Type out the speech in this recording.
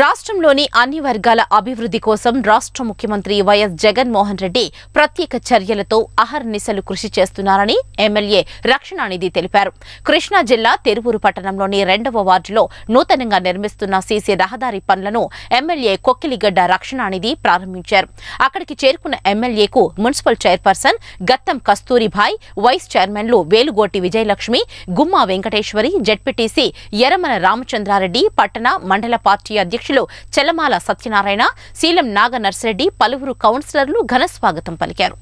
రాష్ట్రంలోని అన్ని వర్గాల అభివృద్ధి కోసం రాష్ట్ర ముఖ్యమంత్రి వైఎస్ జగన్మోహన్ రెడ్డి ప్రత్యేక చర్యలతో అహర్నిశలు కృషి చేస్తున్నారని ఎమ్మెల్యే రక్షణానిధి తెలిపారు కృష్ణా జిల్లా తెరువూరు పట్టణంలోని రెండవ వార్డులో నూతనంగా నిర్మిస్తున్న సీసీ రహదారి పనులను ఎమ్మెల్యే కొక్కిలిగడ్డ రక్షణానిధి ప్రారంభించారు అక్కడికి చేరుకున్న ఎమ్మెల్యేకు municipal chairperson Gattam Kasturibai vice చైర్మన్లు వేలుగోటి విజయలక్ష్మి గుమ్మా వెంకటేశ్వరి జడ్పీటీసీ ఎరమన రామచంద్రారెడ్డి పట్టణ మండల పార్టీ అధ్యక్షులు అధ్యక్షులు చెల్లమాల సత్యనారాయణ శీలం నాగ నర్సిరెడ్డి పలువురు కౌన్సిలర్లు స్వాగతం పలికారు